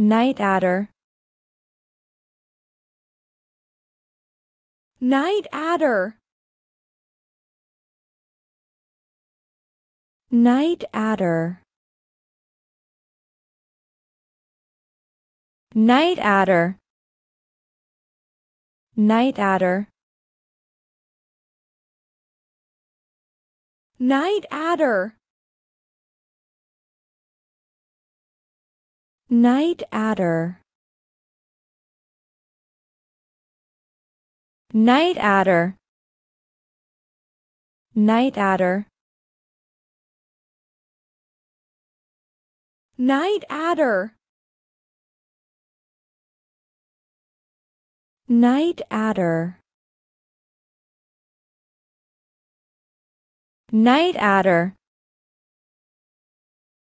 Night adder. Night adder. Night adder. Night adder. Night adder. Night adder. Night adder. Night adder. Night adder. Night adder. Night adder. Night adder.